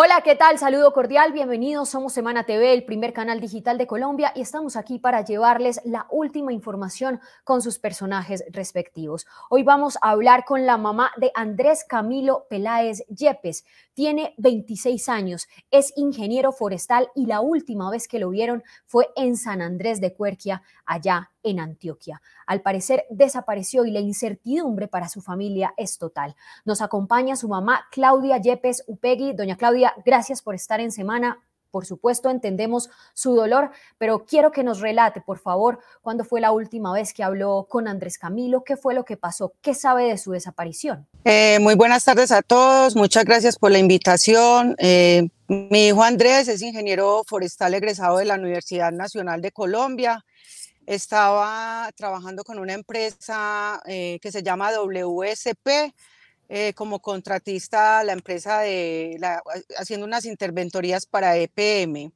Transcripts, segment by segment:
Hola, ¿qué tal? Saludo cordial, bienvenidos. Somos Semana TV, el primer canal digital de Colombia, y estamos aquí para llevarles la última información con sus personajes respectivos. Hoy vamos a hablar con la mamá de Andrés Camilo Peláez Yepes. Tiene 26 años, es ingeniero forestal y la última vez que lo vieron fue en San Andrés de Cuerquia, allá en Antioquia. Al parecer desapareció y la incertidumbre para su familia es total. Nos acompaña su mamá Claudia Yepes Upegui. Doña Claudia, gracias por estar en semana. Por supuesto, entendemos su dolor, pero quiero que nos relate, por favor, cuándo fue la última vez que habló con Andrés Camilo, qué fue lo que pasó, qué sabe de su desaparición. Eh, muy buenas tardes a todos, muchas gracias por la invitación. Eh, mi hijo Andrés es ingeniero forestal egresado de la Universidad Nacional de Colombia. Estaba trabajando con una empresa eh, que se llama WSP. Eh, como contratista la empresa de haciendo unas interventorías para EPM,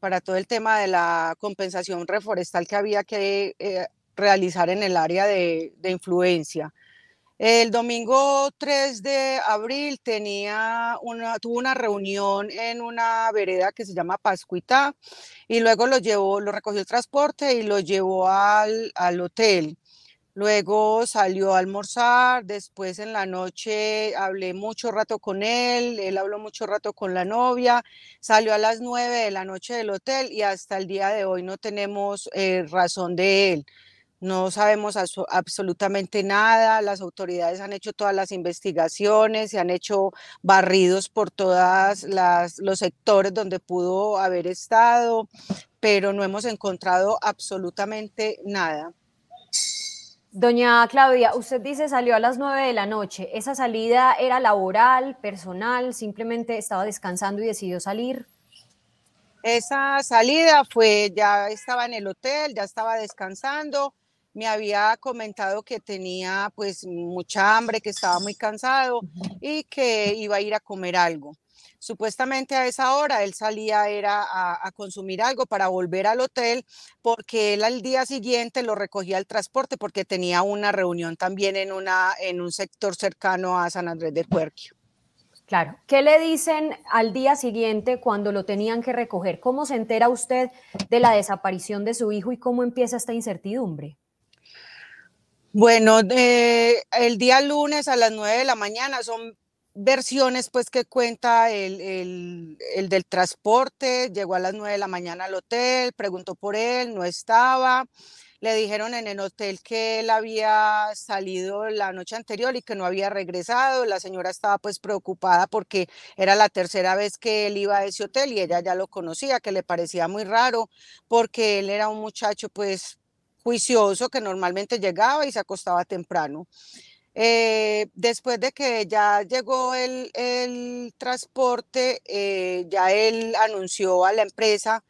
para todo el tema de la compensación reforestal que había que eh, realizar en el área de influencia. El domingo 3 de abril tenía una, tuvo una reunión en una vereda que se llama Pascuita y luego lo llevó, lo recogió el transporte y lo llevó al, hotel. Luego salió a almorzar, después en la noche hablé mucho rato con él, él habló mucho rato con la novia, salió a las 9 de la noche del hotel y hasta el día de hoy no tenemos eh, razón de él. No sabemos absolutamente nada, las autoridades han hecho todas las investigaciones, se han hecho barridos por todos los sectores donde pudo haber estado, pero no hemos encontrado absolutamente nada. Doña Claudia, usted dice salió a las nueve de la noche. ¿Esa salida era laboral, personal? ¿Simplemente estaba descansando y decidió salir? Esa salida fue, ya estaba en el hotel, ya estaba descansando, me había comentado que tenía pues mucha hambre, que estaba muy cansado y que iba a ir a comer algo. Supuestamente a esa hora él salía era a, consumir algo para volver al hotel porque él al día siguiente lo recogía al transporte porque tenía una reunión también en, una, en un sector cercano a San Andrés del Puerquio. Claro. ¿Qué le dicen al día siguiente cuando lo tenían que recoger? ¿Cómo se entera usted de la desaparición de su hijo y cómo empieza esta incertidumbre? Bueno, eh, el día lunes a las 9 de la mañana son versiones pues que cuenta el, el, el, del transporte, llegó a las 9 de la mañana al hotel, preguntó por él, no estaba, le dijeron en el hotel que él había salido la noche anterior y que no había regresado, la señora estaba pues preocupada porque era la tercera vez que él iba a ese hotel y ella ya lo conocía, que le parecía muy raro porque él era un muchacho pues juicioso que normalmente llegaba y se acostaba temprano. Eh, después de que ya llegó el, transporte, eh, ya él anunció a la empresa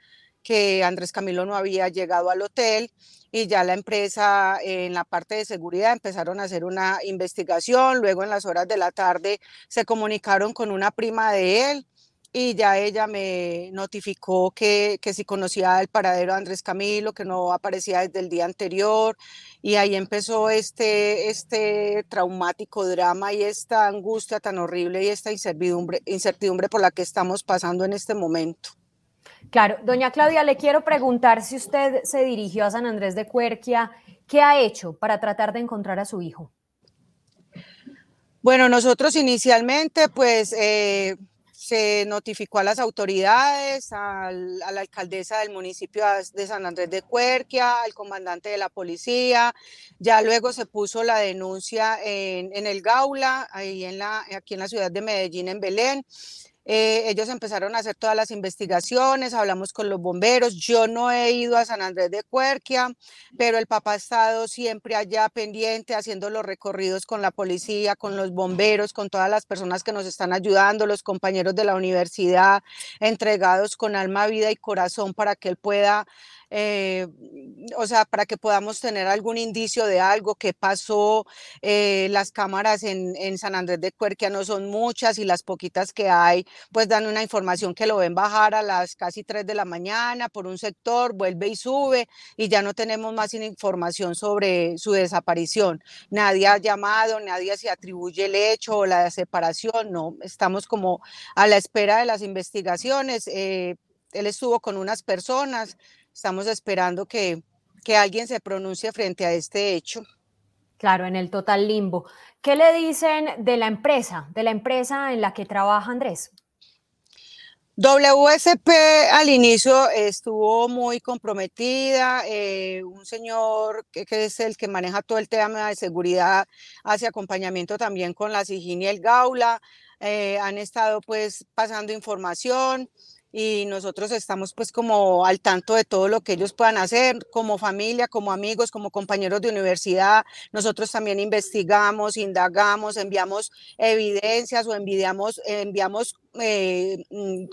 que Andrés Camilo no había llegado al hotel y ya la empresa en la parte de seguridad empezaron a hacer una investigación, luego en las horas de la tarde se comunicaron con una prima de él y ya ella me notificó que, que, si conocía el paradero de Andrés Camilo, que no aparecía desde el día anterior, y ahí empezó este, este traumático drama y esta angustia tan horrible y esta incertidumbre, incertidumbre por la que estamos pasando en este momento. Claro, doña Claudia, le quiero preguntar si usted se dirigió a San Andrés de Cuerquia, ¿qué ha hecho para tratar de encontrar a su hijo? Bueno, nosotros inicialmente pues... Eh, se notificó a las autoridades, a, la alcaldesa del municipio de San Andrés de Cuerquia, al comandante de la policía, ya luego se puso la denuncia en, en el Gaula, ahí en la, aquí en la ciudad de Medellín, en Belén. Eh, ellos empezaron a hacer todas las investigaciones, hablamos con los bomberos. Yo no he ido a San Andrés de Cuerquia, pero el papá ha estado siempre allá pendiente, haciendo los recorridos con la policía, con los bomberos, con todas las personas que nos están ayudando, los compañeros de la universidad, entregados con alma, vida y corazón para que él pueda eh, o sea, para que podamos tener algún indicio de algo que pasó. Eh, las cámaras en, San Andrés de Cuerquia no son muchas y las poquitas que hay, pues dan una información que lo ven bajar a las casi 3 de la mañana por un sector, vuelve y sube y ya no tenemos más información sobre su desaparición. Nadie ha llamado, nadie se atribuye el hecho o la separación, no, estamos como a la espera de las investigaciones. Eh, él estuvo con unas personas, Estamos esperando que, alguien se pronuncie frente a este hecho. Claro, en el total limbo. ¿Qué le dicen de la empresa, de la empresa en la que trabaja Andrés? WSP al inicio estuvo muy comprometida, eh, un señor que, es el que maneja todo el tema de seguridad, hace acompañamiento también con la SIGIN y el Gaula, eh, han estado pues pasando información, y nosotros estamos pues como al tanto de todo lo que ellos puedan hacer como familia, como amigos, como compañeros de universidad. Nosotros también investigamos, indagamos, enviamos evidencias o enviamos, enviamos eh, mm,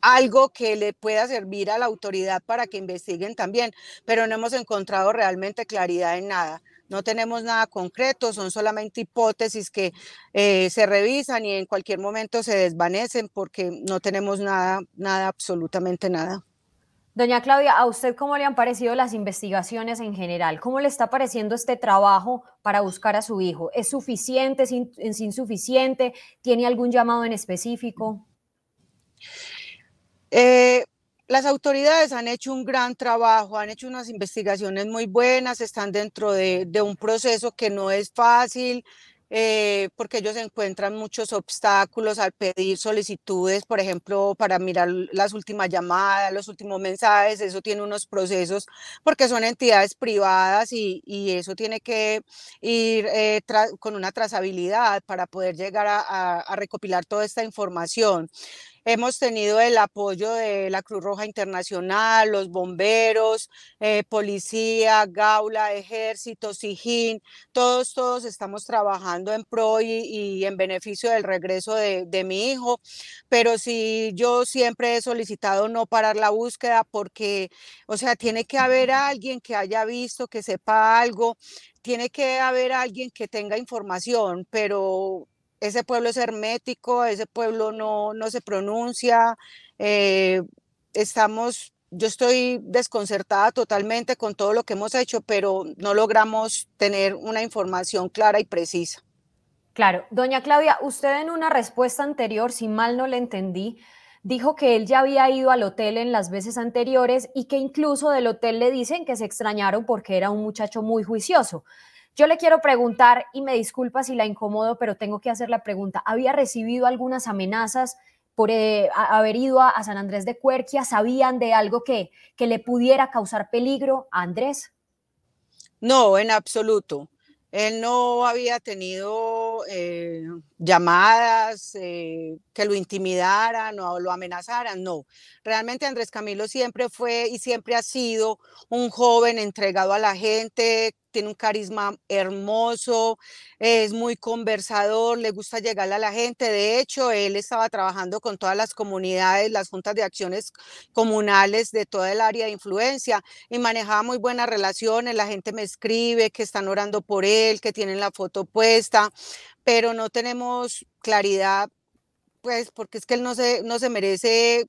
algo que le pueda servir a la autoridad para que investiguen también, pero no hemos encontrado realmente claridad en nada. No tenemos nada concreto, son solamente hipótesis que eh, se revisan y en cualquier momento se desvanecen porque no tenemos nada, nada, absolutamente nada. Doña Claudia, ¿a usted cómo le han parecido las investigaciones en general? ¿Cómo le está pareciendo este trabajo para buscar a su hijo? ¿Es suficiente? ¿Es, insuficiente? ¿Tiene algún llamado en específico? Eh, las autoridades han hecho un gran trabajo, han hecho unas investigaciones muy buenas, están dentro de, un proceso que no es fácil, eh, porque ellos encuentran muchos obstáculos al pedir solicitudes, por ejemplo, para mirar las últimas llamadas, los últimos mensajes, eso tiene unos procesos, porque son entidades privadas y, eso tiene que ir eh, con una trazabilidad para poder llegar a recopilar toda esta información. Hemos tenido el apoyo de la Cruz Roja Internacional, los bomberos, eh, policía, Gaula, Ejército, SIJIN, todos, todos estamos trabajando en pro y, en beneficio del regreso de, de mi hijo, pero si yo siempre he solicitado no parar la búsqueda porque, o sea, tiene que haber alguien que haya visto, que sepa algo, tiene que haber alguien que tenga información, pero ese pueblo es hermético, ese pueblo no, se pronuncia, eh, estamos, yo estoy desconcertada totalmente con todo lo que hemos hecho, pero no logramos tener una información clara y precisa. Claro, doña Claudia, usted en una respuesta anterior, si mal no le entendí, dijo que él ya había ido al hotel en las veces anteriores y que incluso del hotel le dicen que se extrañaron porque era un muchacho muy juicioso. Yo le quiero preguntar, y me disculpa si la incomodo, pero tengo que hacer la pregunta. ¿Había recibido algunas amenazas por eh, haber ido a, San Andrés de Cuerquia? ¿Sabían de algo que, que le pudiera causar peligro a Andrés? No, en absoluto. Él no había tenido eh, llamadas, eh, que lo intimidaran o lo amenazaran, no. Realmente Andrés Camilo siempre fue y siempre ha sido un joven entregado a la gente, tiene un carisma hermoso, es muy conversador, le gusta llegar a la gente. De hecho, él estaba trabajando con todas las comunidades, las juntas de acciones comunales de todo el área de influencia y manejaba muy buenas relaciones. La gente me escribe que están orando por él, que tienen la foto puesta pero no tenemos claridad, pues porque es que él no se, no se merece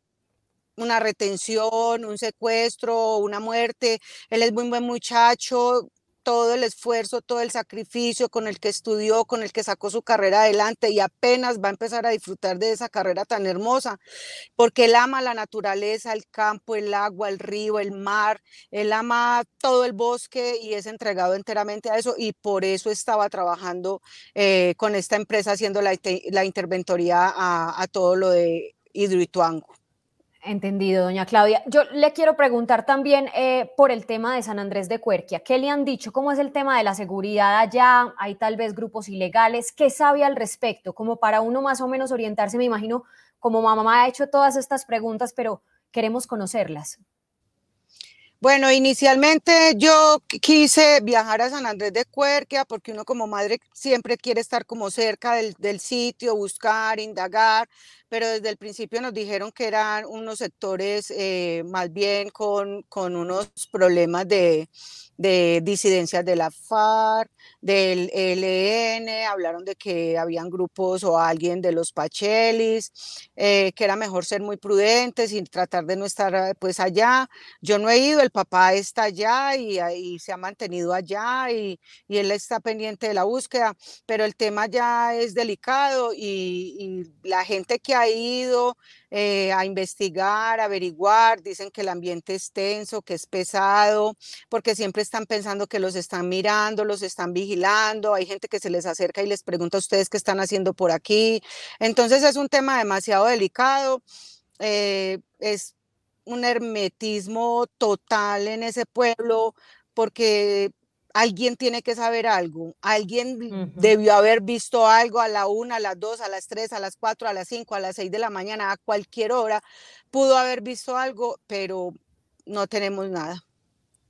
una retención, un secuestro, una muerte. Él es muy buen muchacho, todo el esfuerzo, todo el sacrificio con el que estudió, con el que sacó su carrera adelante y apenas va a empezar a disfrutar de esa carrera tan hermosa, porque él ama la naturaleza, el campo, el agua, el río, el mar, él ama todo el bosque y es entregado enteramente a eso y por eso estaba trabajando eh, con esta empresa haciendo la, interventoría a, a todo lo de Hidroituango. Entendido, doña Claudia. Yo le quiero preguntar también eh, por el tema de San Andrés de Cuerquia. ¿Qué le han dicho? ¿Cómo es el tema de la seguridad allá? ¿Hay tal vez grupos ilegales? ¿Qué sabe al respecto? Como para uno más o menos orientarse, me imagino, como mamá ha hecho todas estas preguntas, pero queremos conocerlas. Bueno, inicialmente yo quise viajar a San Andrés de Cuerquia porque uno como madre siempre quiere estar como cerca del sitio, buscar, indagar, pero desde el principio nos dijeron que eran unos sectores eh, más bien con, con unos problemas de, de, disidencias de la FARC, del ELN, hablaron de que habían grupos o alguien de los Pachelis, eh, que era mejor ser muy prudentes y tratar de no estar eh, pues allá. Yo no he ido, el papá está allá y, ah, y se ha mantenido allá y, y, él está pendiente de la búsqueda, pero el tema ya es delicado y, y la gente que ha ido eh, a investigar, a averiguar, dicen que el ambiente es tenso, que es pesado, porque siempre están pensando que los están mirando, los están vigilando, hay gente que se les acerca y les pregunta a ustedes qué están haciendo por aquí. Entonces es un tema demasiado delicado. Eh, es un hermetismo total en ese pueblo porque alguien tiene que saber algo, alguien debió haber visto algo a la una, a las dos, a las tres, a las cuatro, a las cinco, a las seis de la mañana, a cualquier hora, pudo haber visto algo, pero no tenemos nada.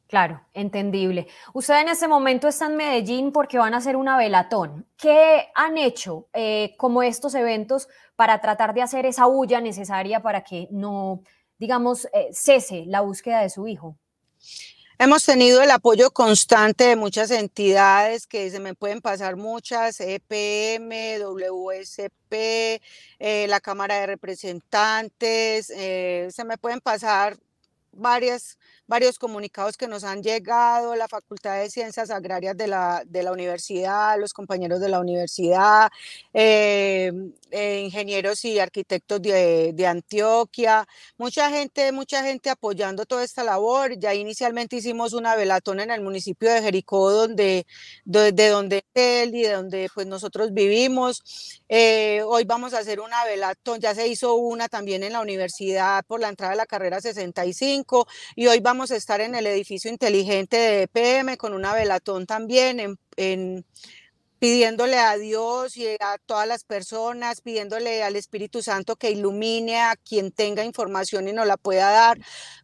Claro, entendible. Usted en ese momento está en Medellín porque van a hacer una velatón. ¿Qué han hecho eh, como estos eventos para tratar de hacer esa bulla necesaria para que no, digamos, eh, cese la búsqueda de su hijo? Hemos tenido el apoyo constante de muchas entidades que se me pueden pasar muchas, EPM, WSP, eh, la Cámara de Representantes, eh, se me pueden pasar varias varios comunicados que nos han llegado, la Facultad de Ciencias Agrarias de la, de la universidad, los compañeros de la universidad, eh, eh, ingenieros y arquitectos de, de, Antioquia, mucha gente, mucha gente apoyando toda esta labor. Ya inicialmente hicimos una velatón en el municipio de Jericó, donde, de, donde él y de donde pues nosotros vivimos. Eh, hoy vamos a hacer una velatón, ya se hizo una también en la universidad por la entrada de la carrera 65 y hoy vamos estar en el edificio inteligente de EPM con una velatón también en, pidiéndole a Dios y a todas las personas, pidiéndole al Espíritu Santo que ilumine a quien tenga información y no la pueda dar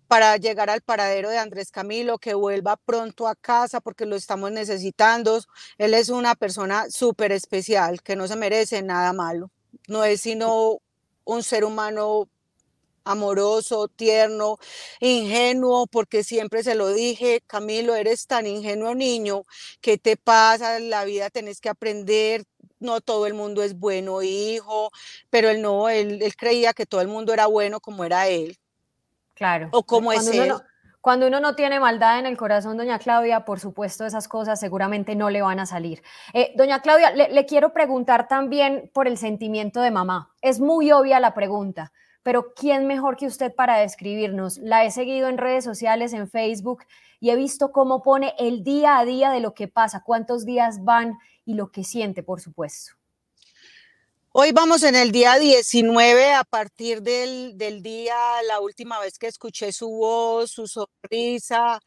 para llegar al paradero de Andrés Camilo, que vuelva pronto a casa porque lo estamos necesitando. Él es una persona súper especial que no se merece nada malo, no es sino un ser humano amoroso, tierno, ingenuo, porque siempre se lo dije, Camilo, eres tan ingenuo niño, ¿qué te pasa? La vida tenés que aprender, no todo el mundo es bueno, hijo, pero él no, él, creía que todo el mundo era bueno como era él. Claro. O como es él. cuando uno no tiene maldad en el corazón, doña Claudia, por supuesto esas cosas seguramente no le van a salir. Eh, doña Claudia, le quiero preguntar también por el sentimiento de mamá. Es muy obvia la pregunta, pero ¿quién mejor que usted para describirnos? La he seguido en redes sociales, en Facebook, y he visto cómo pone el día a día de lo que pasa, cuántos días van y lo que siente, por supuesto. Hoy vamos en el día 19, a partir del, del día, la última vez que escuché su voz, su sonrisa,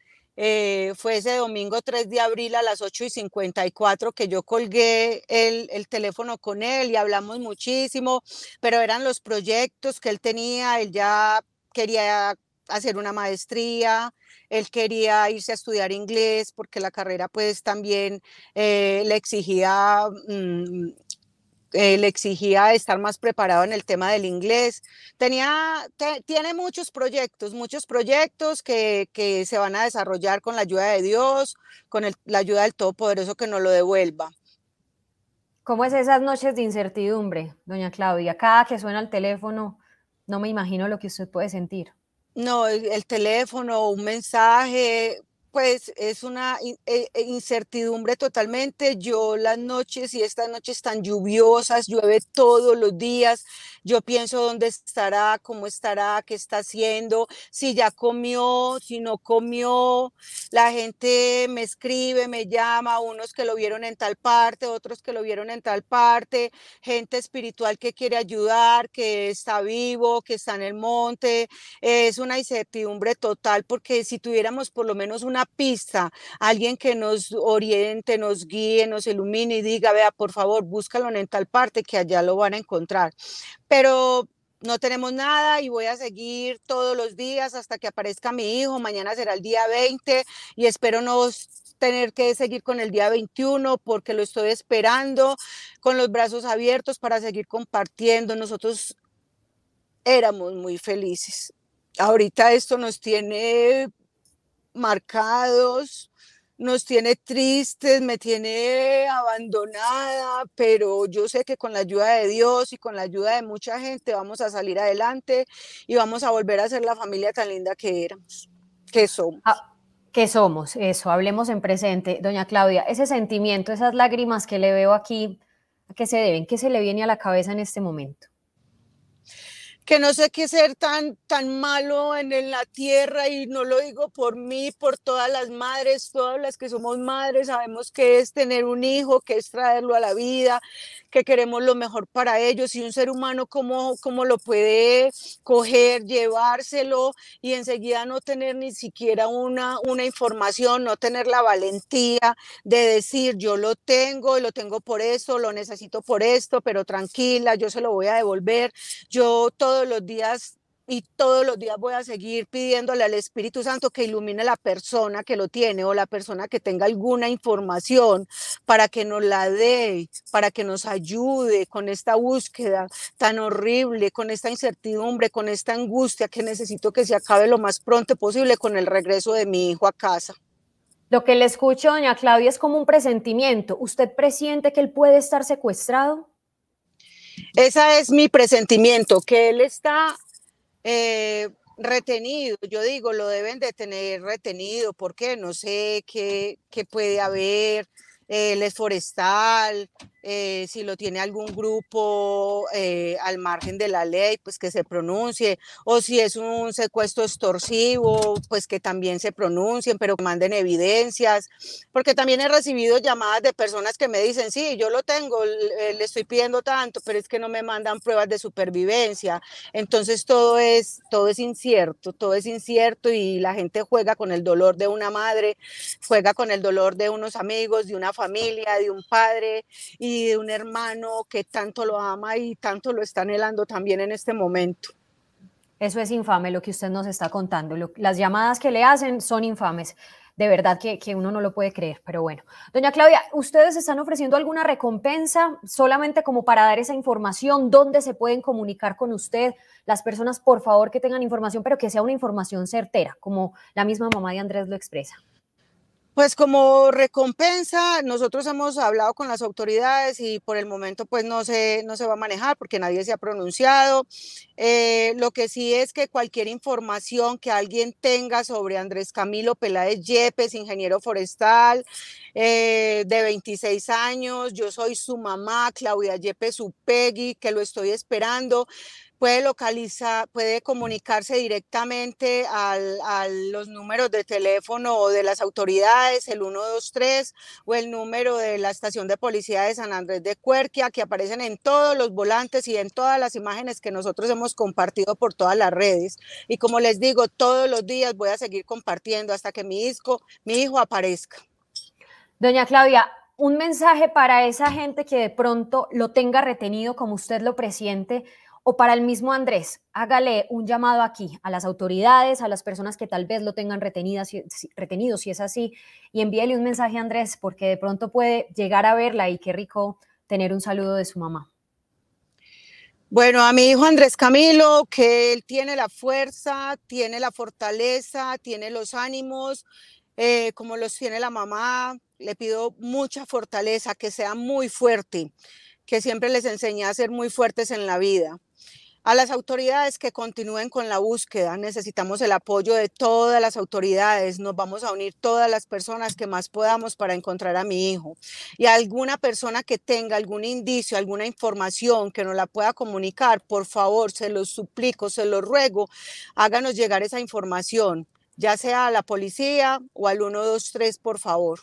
eh, fue ese domingo 3 de abril a las 8 y 54 que yo colgué el, teléfono con él y hablamos muchísimo, pero eran los proyectos que él tenía, él ya quería hacer una maestría, él quería irse a estudiar inglés porque la carrera pues también eh, le exigía mm, eh, le exigía estar más preparado en el tema del inglés. Tenía, tiene muchos proyectos, muchos proyectos que, se van a desarrollar con la ayuda de Dios, con la ayuda del Todopoderoso que nos lo devuelva. ¿Cómo es esas noches de incertidumbre, doña Claudia? Cada que suena el teléfono, no me imagino lo que usted puede sentir. No, el teléfono, un mensaje, pues es una eh, eh, incertidumbre totalmente. Yo las noches y estas noches tan lluviosas, llueve todos los días, yo pienso dónde estará, cómo estará, qué está haciendo, si ya comió, si no comió, la gente me escribe, me llama, unos que lo vieron en tal parte, otros que lo vieron en tal parte, gente espiritual que quiere ayudar, que está vivo, que está en el monte, es una incertidumbre total porque si tuviéramos por lo menos una pista, alguien que nos oriente, nos guíe, nos ilumine y diga, vea, por favor, búscalo en tal parte que allá lo van a encontrar pero no tenemos nada y voy a seguir todos los días hasta que aparezca mi hijo. Mañana será el día 20 y espero no tener que seguir con el día 21 porque lo estoy esperando con los brazos abiertos para seguir compartiendo. Nosotros éramos muy felices. Ahorita esto nos tiene marcados, nos tiene tristes, me tiene abandonada, pero yo sé que con la ayuda de Dios y con la ayuda de mucha gente vamos a salir adelante y vamos a volver a ser la familia tan linda que éramos, que somos. Ah, que ¿Qué somos? Eso, hablemos en presente. Doña Claudia, ese sentimiento, esas lágrimas que le veo aquí, ¿a qué se deben? ¿Qué se le viene a la cabeza en este momento? que no sé qué ser tan, tan malo en, en, la tierra y no lo digo por mí, por todas las madres, todas las que somos madres, sabemos que es tener un hijo, que es traerlo a la vida, que queremos lo mejor para ellos y un ser humano cómo, cómo lo puede coger, llevárselo y enseguida no tener ni siquiera una, una información, no tener la valentía de decir yo lo tengo, lo tengo por eso lo necesito por esto, pero tranquila, yo se lo voy a devolver, yo todo todos los días y todos los días voy a seguir pidiéndole al Espíritu Santo que ilumine a la persona que lo tiene o la persona que tenga alguna información para que nos la dé, para que nos ayude con esta búsqueda tan horrible, con esta incertidumbre, con esta angustia que necesito que se acabe lo más pronto posible con el regreso de mi hijo a casa. Lo que le escucho, doña Claudia, es como un presentimiento. ¿Usted presiente que él puede estar secuestrado? Ese es mi presentimiento, que él está eh, retenido. Yo digo, lo deben de tener retenido, porque no sé qué, qué puede haber, eh, él es forestal, eh, si lo tiene algún grupo eh, al margen de la ley, pues que se pronuncie, o si es un secuestro extorsivo, pues que también se pronuncien, pero manden evidencias, porque también he recibido llamadas de personas que me dicen, sí, yo lo tengo, eh, le estoy pidiendo tanto, pero es que no me mandan pruebas de supervivencia, entonces todo es, todo es incierto, todo es incierto y la gente juega con el dolor de una madre, juega con el dolor de unos amigos, de una familia, de un padre, y de un hermano que tanto lo ama y tanto lo está anhelando también en este momento. Eso es infame lo que usted nos está contando. las llamadas que le hacen son infames. De verdad que, que, uno no lo puede creer, pero bueno. Doña Claudia, ¿ustedes están ofreciendo alguna recompensa solamente como para dar esa información? ¿Dónde se pueden comunicar con usted? Las personas, por favor, que tengan información, pero que sea una información certera, como la misma mamá de Andrés lo expresa. Pues como recompensa, nosotros hemos hablado con las autoridades y por el momento pues no se, no se va a manejar porque nadie se ha pronunciado. Eh, lo que sí es que cualquier información que alguien tenga sobre Andrés Camilo Peláez Yepes, ingeniero forestal, eh, de 26 años, yo soy su mamá, Claudia Yepes, su Peggy, que lo estoy esperando. Puede localizar, puede comunicarse directamente a los números de teléfono de las autoridades, el 123 o el número de la estación de policía de San Andrés de Cuerquia, que aparecen en todos los volantes y en todas las imágenes que nosotros hemos compartido por todas las redes. Y como les digo, todos los días voy a seguir compartiendo hasta que mi, disco, mi hijo aparezca. Doña Claudia, un mensaje para esa gente que de pronto lo tenga retenido como usted lo presiente o para el mismo Andrés, hágale un llamado aquí a las autoridades, a las personas que tal vez lo tengan retenidas, retenido, si es así, y envíele un mensaje a Andrés, porque de pronto puede llegar a verla y qué rico tener un saludo de su mamá. Bueno, a mi hijo Andrés Camilo, que él tiene la fuerza, tiene la fortaleza, tiene los ánimos, eh, como los tiene la mamá, le pido mucha fortaleza, que sea muy fuerte, que siempre les enseñé a ser muy fuertes en la vida. A las autoridades que continúen con la búsqueda, necesitamos el apoyo de todas las autoridades, nos vamos a unir todas las personas que más podamos para encontrar a mi hijo. Y a alguna persona que tenga algún indicio, alguna información que nos la pueda comunicar, por favor, se los suplico, se lo ruego, háganos llegar esa información, ya sea a la policía o al 123, por favor.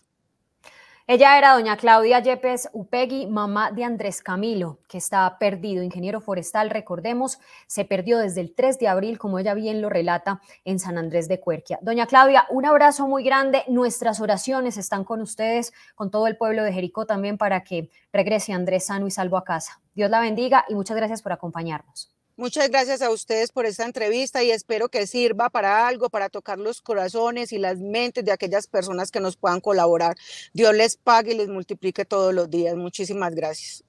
Ella era doña Claudia Yepes Upegui, mamá de Andrés Camilo, que estaba perdido, ingeniero forestal, recordemos, se perdió desde el 3 de abril, como ella bien lo relata, en San Andrés de Cuerquia. Doña Claudia, un abrazo muy grande, nuestras oraciones están con ustedes, con todo el pueblo de Jericó también, para que regrese Andrés sano y salvo a casa. Dios la bendiga y muchas gracias por acompañarnos. Muchas gracias a ustedes por esta entrevista y espero que sirva para algo, para tocar los corazones y las mentes de aquellas personas que nos puedan colaborar. Dios les pague y les multiplique todos los días. Muchísimas gracias.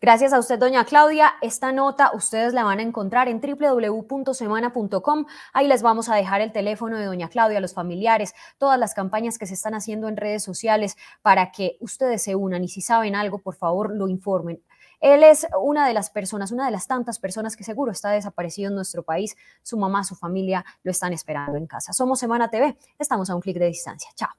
Gracias a usted, doña Claudia. Esta nota ustedes la van a encontrar en www.semana.com. Ahí les vamos a dejar el teléfono de doña Claudia, los familiares, todas las campañas que se están haciendo en redes sociales para que ustedes se unan y si saben algo, por favor, lo informen. Él es una de las personas, una de las tantas personas que seguro está desaparecido en nuestro país. Su mamá, su familia lo están esperando en casa. Somos Semana TV, estamos a un clic de distancia. Chao.